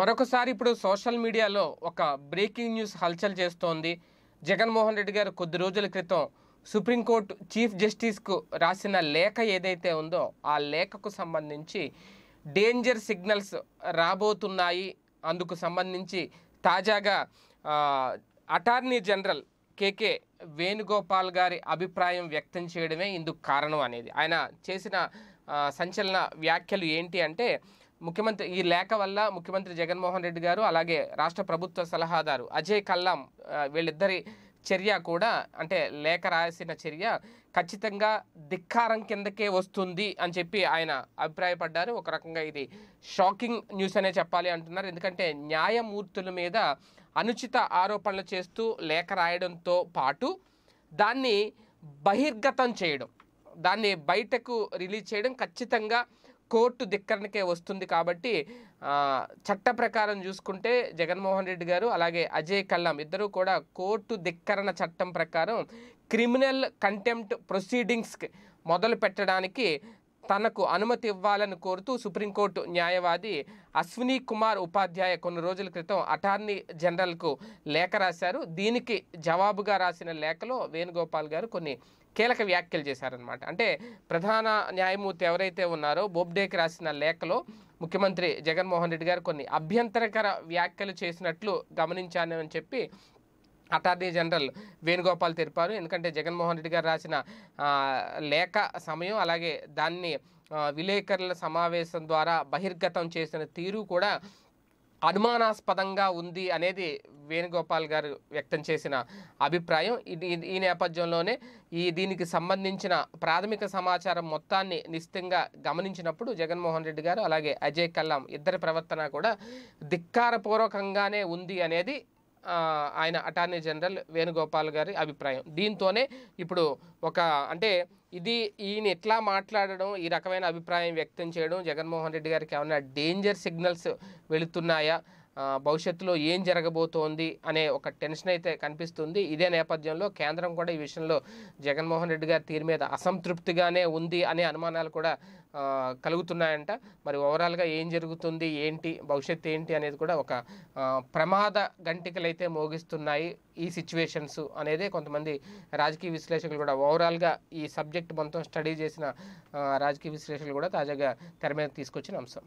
మరొకసారి ఇప్పుడు సోషల్ మీడియాలో ఒక బ్రేకింగ్ న్యూస్ హల్చల్ చేస్తోంది జగన్మోహన్ రెడ్డి గారు కొద్ది రోజుల క్రితం సుప్రీంకోర్టు చీఫ్ జస్టిస్కు రాసిన లేఖ ఏదైతే ఉందో ఆ లేఖకు సంబంధించి డేంజర్ సిగ్నల్స్ రాబోతున్నాయి అందుకు సంబంధించి తాజాగా అటార్నీ జనరల్ కేకే వేణుగోపాల్ గారి అభిప్రాయం వ్యక్తం చేయడమే ఇందుకు కారణం అనేది ఆయన చేసిన సంచలన వ్యాఖ్యలు ఏంటి అంటే ముఖ్యమంత్రి ఈ లేఖ వల్ల ముఖ్యమంత్రి జగన్మోహన్ రెడ్డి గారు అలాగే రాష్ట్ర ప్రభుత్వ సలహాదారు అజయ్ కల్లాం వీళ్ళిద్దరి చర్య కూడా అంటే లేఖ రాసిన చర్య ఖచ్చితంగా ధిక్కారం కిందకే వస్తుంది అని చెప్పి ఆయన అభిప్రాయపడ్డారు ఒక రకంగా ఇది షాకింగ్ న్యూస్ అనే చెప్పాలి అంటున్నారు ఎందుకంటే న్యాయమూర్తుల మీద అనుచిత ఆరోపణలు చేస్తూ లేఖ రాయడంతో పాటు దాన్ని బహిర్గతం చేయడం దాన్ని బయటకు రిలీజ్ చేయడం ఖచ్చితంగా కోర్టు ధిక్కరణకే వస్తుంది కాబట్టి చట్ట ప్రకారం చూసుకుంటే జగన్మోహన్ రెడ్డి గారు అలాగే అజయ్ కల్లాం ఇద్దరూ కూడా కోర్టు ధిక్కరణ చట్టం ప్రకారం క్రిమినల్ కంటెంప్ట్ ప్రొసీడింగ్స్కి మొదలు పెట్టడానికి తనకు అనుమతి ఇవ్వాలని కోరుతూ సుప్రీంకోర్టు న్యాయవాది అశ్విని కుమార్ ఉపాధ్యాయ కొన్ని రోజుల క్రితం అటార్నీ జనరల్కు లేఖ రాశారు దీనికి జవాబుగా రాసిన లేఖలో వేణుగోపాల్ గారు కొన్ని కీలక వ్యాఖ్యలు చేశారనమాట అంటే ప్రధాన న్యాయమూర్తి ఎవరైతే ఉన్నారో బోబ్డేకి రాసిన లేఖలో ముఖ్యమంత్రి జగన్మోహన్ రెడ్డి గారు కొన్ని అభ్యంతరకర వ్యాఖ్యలు చేసినట్లు గమనించాను అని చెప్పి అటార్నీ జనరల్ వేణుగోపాల్ తెలిపారు ఎందుకంటే జగన్మోహన్ రెడ్డి గారు రాసిన లేఖ సమయం అలాగే దాన్ని విలేకరుల సమావేశం ద్వారా బహిర్గతం చేసిన తీరు కూడా అనుమానాస్పదంగా ఉంది అనేది వేణుగోపాల్ గారు వ్యక్తం చేసిన అభిప్రాయం ఇది ఈ నేపథ్యంలోనే ఈ దీనికి సంబంధించిన ప్రాథమిక సమాచారం మొత్తాన్ని నిశ్చితంగా గమనించినప్పుడు జగన్మోహన్ రెడ్డి గారు అలాగే అజయ్ కల్లాం ఇద్దరి ప్రవర్తన కూడా ధిక్కారపూర్వకంగానే ఉంది అనేది ఆయన అటార్నీ జనరల్ వేణుగోపాల్ గారి అభిప్రాయం దీంతోనే ఇప్పుడు ఒక అంటే ఇది ఈయన ఎట్లా మాట్లాడడం ఈ రకమైన అభిప్రాయం వ్యక్తం చేయడం జగన్మోహన్ రెడ్డి గారికి ఏమైనా డేంజర్ సిగ్నల్స్ వెళుతున్నాయా భవిష్యత్తులో ఏం జరగబోతోంది అనే ఒక టెన్షన్ అయితే కనిపిస్తుంది ఇదే నేపథ్యంలో కేంద్రం కూడా ఈ విషయంలో జగన్మోహన్ రెడ్డి గారి తీరు మీద అసంతృప్తిగానే ఉంది అనే అనుమానాలు కూడా కలుగుతున్నాయంట మరి ఓవరాల్గా ఏం జరుగుతుంది ఏంటి భవిష్యత్తు ఏంటి అనేది కూడా ఒక ప్రమాద గంటికలైతే మోగిస్తున్నాయి ఈ సిచ్యువేషన్స్ అనేది కొంతమంది రాజకీయ విశ్లేషకులు కూడా ఓవరాల్గా ఈ సబ్జెక్ట్ మొత్తం స్టడీ చేసిన రాజకీయ విశ్లేషకులు కూడా తాజాగా తెర మీద తీసుకొచ్చిన అంశం